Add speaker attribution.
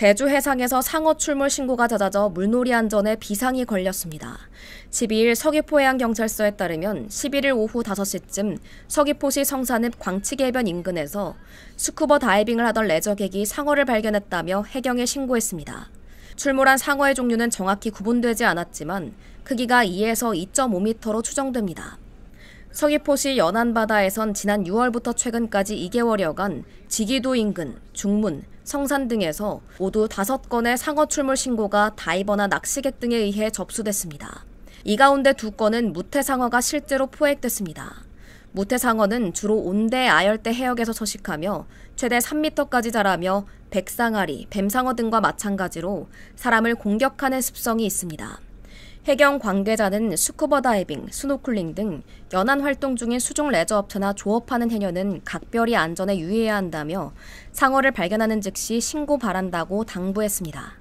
Speaker 1: 제주 해상에서 상어 출몰 신고가 잦아져 물놀이 안전에 비상이 걸렸습니다. 12일 서귀포해양경찰서에 따르면 11일 오후 5시쯤 서귀포시 성산읍 광치개변 인근에서 스쿠버 다이빙을 하던 레저객이 상어를 발견했다며 해경에 신고했습니다. 출몰한 상어의 종류는 정확히 구분되지 않았지만 크기가 2에서 2.5m로 추정됩니다. 서귀포시 연안바다에선 지난 6월부터 최근까지 2개월여간 지기도 인근, 중문, 성산 등에서 모두 5건의 상어 출몰 신고가 다이버나 낚시객 등에 의해 접수됐습니다. 이 가운데 2건은 무태상어가 실제로 포획됐습니다. 무태상어는 주로 온대 아열대 해역에서 서식하며 최대 3m까지 자라며 백상아리, 뱀상어 등과 마찬가지로 사람을 공격하는 습성이 있습니다. 해경 관계자는 스쿠버 다이빙, 스노클링 등 연안 활동 중인 수중 레저 업체나 조업하는 해녀는 각별히 안전에 유의해야 한다며 상어를 발견하는 즉시 신고 바란다고 당부했습니다.